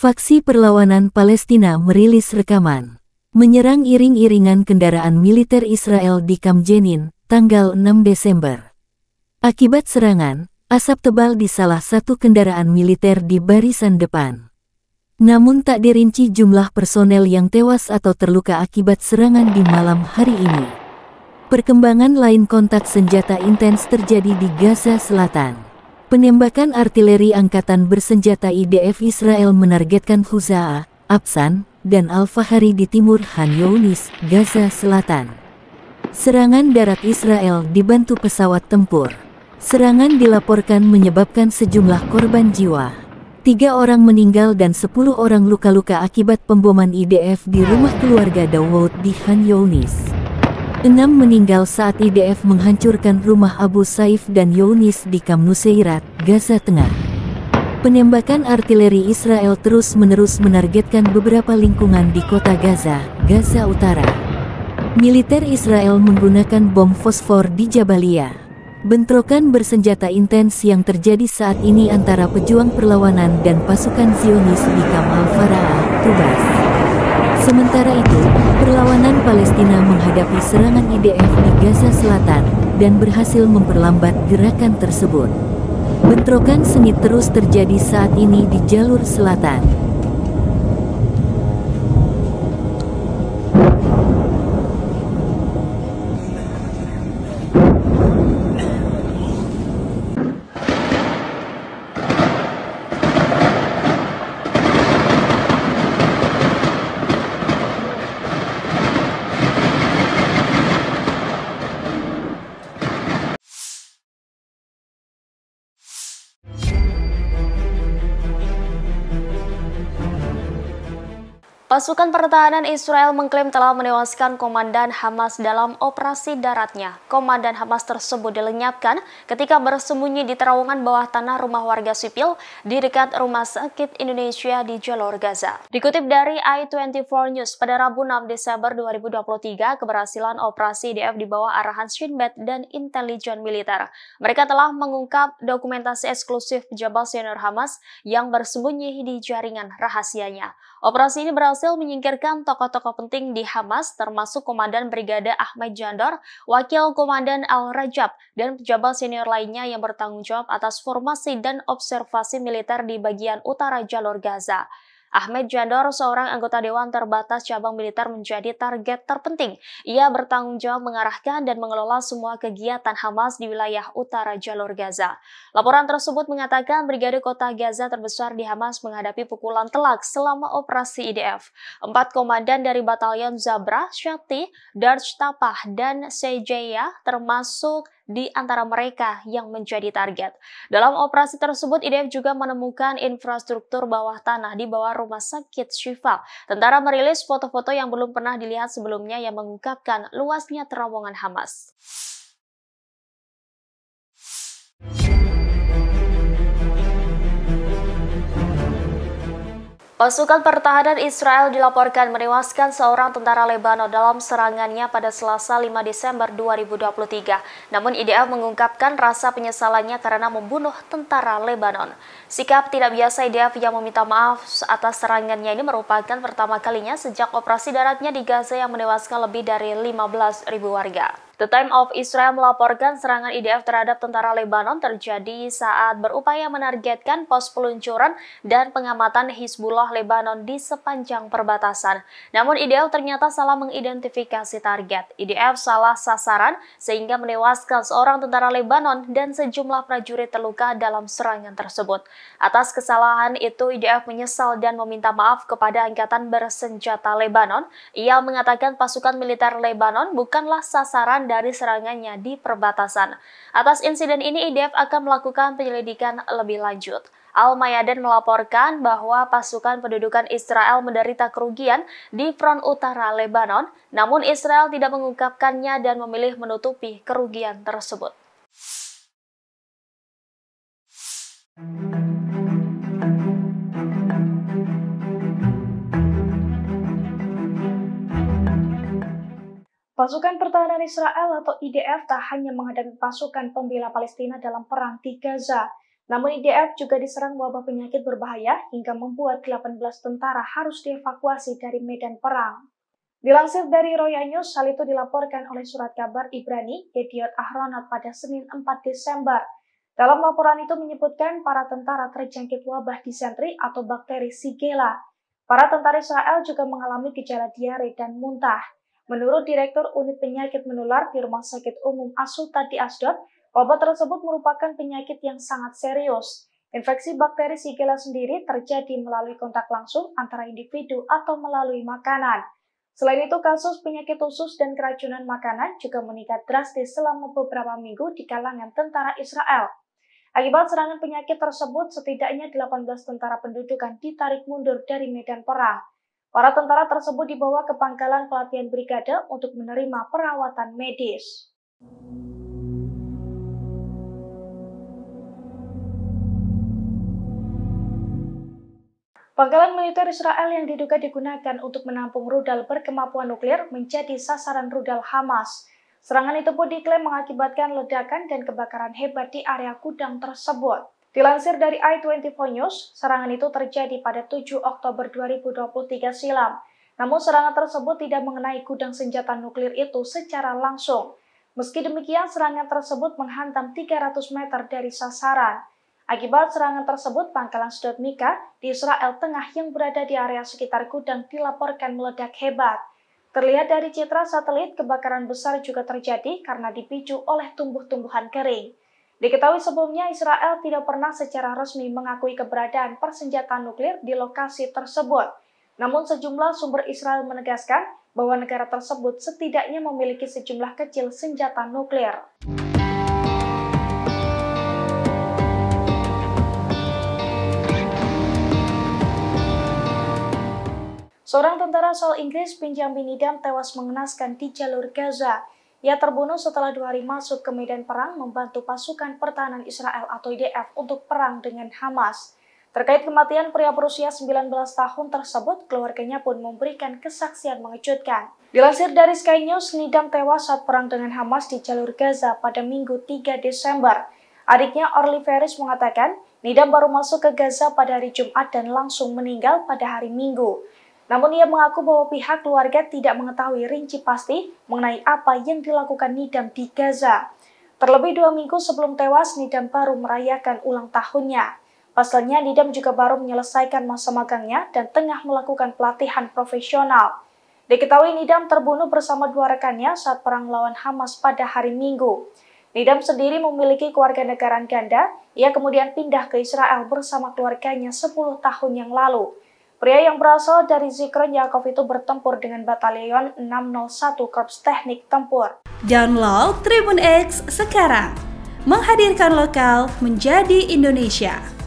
Faksi perlawanan Palestina merilis rekaman menyerang iring-iringan kendaraan militer Israel di Kamjenin, tanggal 6 Desember. Akibat serangan, asap tebal di salah satu kendaraan militer di barisan depan. Namun tak dirinci jumlah personel yang tewas atau terluka akibat serangan di malam hari ini. Perkembangan lain kontak senjata intens terjadi di Gaza Selatan. Penembakan artileri Angkatan Bersenjata IDF Israel menargetkan Huza'a, Absan, dan Al-Fahari di timur Han Yunis, Gaza Selatan. Serangan darat Israel dibantu pesawat tempur. Serangan dilaporkan menyebabkan sejumlah korban jiwa. Tiga orang meninggal dan sepuluh orang luka-luka akibat pemboman IDF di rumah keluarga Dawood di Han Yunis. Enam meninggal saat IDF menghancurkan rumah Abu Saif dan Younis di Kamnuseirat, Gaza Tengah. Penembakan artileri Israel terus-menerus menargetkan beberapa lingkungan di kota Gaza, Gaza Utara. Militer Israel menggunakan bom fosfor di Jabalia. Bentrokan bersenjata intens yang terjadi saat ini antara pejuang perlawanan dan pasukan Zionis di Kamal Farah, Tubas. Sementara itu, perlawanan Palestina menghadapi serangan IDF di Gaza Selatan dan berhasil memperlambat gerakan tersebut. Bentrokan sengit terus terjadi saat ini di jalur selatan. Pasukan pertahanan Israel mengklaim telah menewaskan komandan Hamas dalam operasi daratnya. Komandan Hamas tersebut dilenyapkan ketika bersembunyi di terowongan bawah tanah rumah warga sipil di dekat Rumah Sakit Indonesia di Jalur Gaza. Dikutip dari i24 News pada Rabu 6 Desember 2023, keberhasilan operasi DF di bawah arahan Shin Bet dan intelijen militer. Mereka telah mengungkap dokumentasi eksklusif pejabat senior Hamas yang bersembunyi di jaringan rahasianya. Operasi ini berhasil berhasil menyingkirkan tokoh-tokoh penting di Hamas termasuk Komandan Brigade Ahmed Jandor, Wakil Komandan Al-Rajab, dan pejabat senior lainnya yang bertanggung jawab atas formasi dan observasi militer di bagian utara jalur Gaza. Ahmed Jandor, seorang anggota Dewan Terbatas Cabang Militer menjadi target terpenting. Ia bertanggung jawab mengarahkan dan mengelola semua kegiatan Hamas di wilayah utara jalur Gaza. Laporan tersebut mengatakan Brigade Kota Gaza terbesar di Hamas menghadapi pukulan telak selama operasi IDF. Empat komandan dari Batalion Zabra, Shati, Darj Tapah, dan Sejaya termasuk di antara mereka yang menjadi target. Dalam operasi tersebut, IDF juga menemukan infrastruktur bawah tanah di bawah rumah sakit Shifa. Tentara merilis foto-foto yang belum pernah dilihat sebelumnya yang mengungkapkan luasnya terowongan Hamas. Pasukan pertahanan Israel dilaporkan menewaskan seorang tentara Lebanon dalam serangannya pada Selasa 5 Desember 2023. Namun IDF mengungkapkan rasa penyesalannya karena membunuh tentara Lebanon. Sikap tidak biasa IDF yang meminta maaf atas serangannya ini merupakan pertama kalinya sejak operasi daratnya di Gaza yang menewaskan lebih dari 15.000 warga. The Time of Israel melaporkan serangan IDF terhadap tentara Lebanon terjadi saat berupaya menargetkan pos peluncuran dan pengamatan Hizbullah Lebanon di sepanjang perbatasan. Namun IDF ternyata salah mengidentifikasi target. IDF salah sasaran sehingga menewaskan seorang tentara Lebanon dan sejumlah prajurit terluka dalam serangan tersebut. Atas kesalahan itu IDF menyesal dan meminta maaf kepada Angkatan Bersenjata Lebanon. Ia mengatakan pasukan militer Lebanon bukanlah sasaran dari serangannya di perbatasan. Atas insiden ini, IDF akan melakukan penyelidikan lebih lanjut. Al-Mayaden melaporkan bahwa pasukan pendudukan Israel menderita kerugian di front utara Lebanon, namun Israel tidak mengungkapkannya dan memilih menutupi kerugian tersebut. Pasukan pertahanan Israel atau IDF tak hanya menghadapi pasukan pembela Palestina dalam perang di Gaza, namun IDF juga diserang wabah penyakit berbahaya hingga membuat 18 tentara harus dievakuasi dari medan perang. Dilansir dari Royal News, hal itu dilaporkan oleh surat kabar Ibrani Yediot Ahronot pada Senin 4 Desember. Dalam laporan itu menyebutkan para tentara terjangkit wabah disentri atau bakteri Shigella. Para tentara Israel juga mengalami gejala diare dan muntah. Menurut Direktur Unit Penyakit Menular di Rumah Sakit Umum Asuta di Asdot, wabah tersebut merupakan penyakit yang sangat serius. Infeksi bakteri Shigella sendiri terjadi melalui kontak langsung antara individu atau melalui makanan. Selain itu, kasus penyakit usus dan keracunan makanan juga meningkat drastis selama beberapa minggu di kalangan tentara Israel. Akibat serangan penyakit tersebut, setidaknya 18 tentara pendudukan ditarik mundur dari medan perang. Para tentara tersebut dibawa ke pangkalan pelatihan brigade untuk menerima perawatan medis. Pangkalan militer Israel yang diduga digunakan untuk menampung rudal berkemampuan nuklir menjadi sasaran rudal Hamas. Serangan itu pun diklaim mengakibatkan ledakan dan kebakaran hebat di area gudang tersebut. Dilansir dari i24 News, serangan itu terjadi pada 7 Oktober 2023 silam. Namun serangan tersebut tidak mengenai gudang senjata nuklir itu secara langsung. Meski demikian, serangan tersebut menghantam 300 meter dari sasaran. Akibat serangan tersebut, pangkalan sedot Mika di Israel Tengah yang berada di area sekitar gudang dilaporkan meledak hebat. Terlihat dari citra satelit, kebakaran besar juga terjadi karena dipicu oleh tumbuh-tumbuhan kering. Diketahui sebelumnya, Israel tidak pernah secara resmi mengakui keberadaan persenjataan nuklir di lokasi tersebut. Namun sejumlah sumber Israel menegaskan bahwa negara tersebut setidaknya memiliki sejumlah kecil senjata nuklir. Seorang tentara asal Inggris, Benjamin Idam, tewas mengenaskan di jalur Gaza. Ia terbunuh setelah dua hari masuk ke medan perang membantu pasukan pertahanan Israel atau IDF untuk perang dengan Hamas. Terkait kematian pria berusia 19 tahun tersebut, keluarganya pun memberikan kesaksian mengejutkan. Dilansir dari Sky News, Nidam tewas saat perang dengan Hamas di jalur Gaza pada Minggu 3 Desember. Adiknya Orly Ferris mengatakan, Nidam baru masuk ke Gaza pada hari Jumat dan langsung meninggal pada hari Minggu. Namun ia mengaku bahwa pihak keluarga tidak mengetahui rinci pasti mengenai apa yang dilakukan Nidam di Gaza. Terlebih dua minggu sebelum tewas, Nidam baru merayakan ulang tahunnya. Pasalnya, Nidam juga baru menyelesaikan masa magangnya dan tengah melakukan pelatihan profesional. Diketahui Nidam terbunuh bersama dua rekannya saat perang lawan Hamas pada hari Minggu. Nidam sendiri memiliki keluarga negaraan ganda, ia kemudian pindah ke Israel bersama keluarganya 10 tahun yang lalu. Pria yang berasal dari Zikron Yakov itu bertempur dengan Batalion 601 Korps Teknik Tempur. Download Tribun X sekarang, menghadirkan lokal menjadi Indonesia.